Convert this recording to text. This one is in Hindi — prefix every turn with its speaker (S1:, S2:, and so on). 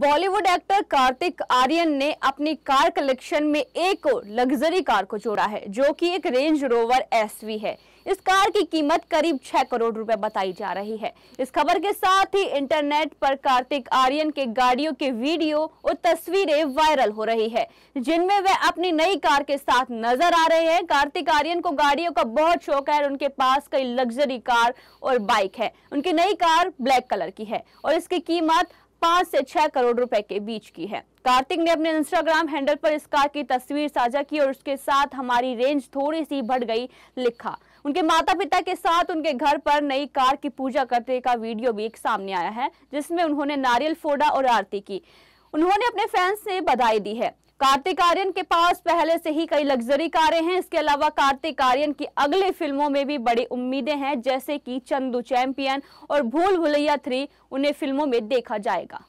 S1: बॉलीवुड एक्टर कार्तिक आर्यन ने अपनी कार कलेक्शन में एक लग्जरी कार को जोड़ा है जो कि एक रेंज रोवर एसवी है इस कार की कीमत करीब छह करोड़ रुपए बताई जा रही है इस खबर के साथ ही इंटरनेट पर कार्तिक आर्यन के गाड़ियों के वीडियो और तस्वीरें वायरल हो रही है जिनमें वे अपनी नई कार के साथ नजर आ रहे हैं कार्तिक आर्यन को गाड़ियों का बहुत शौक है और उनके पास कई लग्जरी कार और बाइक है उनकी नई कार ब्लैक कलर की है और इसकी कीमत पांच से छह करोड़ रुपए के बीच की है कार्तिक ने अपने इंस्टाग्राम हैंडल पर इस कार की तस्वीर साझा की और उसके साथ हमारी रेंज थोड़ी सी बढ़ गई लिखा उनके माता पिता के साथ उनके घर पर नई कार की पूजा करते का वीडियो भी एक सामने आया है जिसमें उन्होंने नारियल फोड़ा और आरती की उन्होंने अपने फैंस से बधाई दी है कार्तिक आर्यन के पास पहले से ही कई लग्जरी कारें हैं इसके अलावा कार्तिक आर्यन की अगली फिल्मों में भी बड़ी उम्मीदें हैं जैसे कि चंदू चैंपियन और भूल भुलैया थ्री उन्हें फिल्मों में देखा जाएगा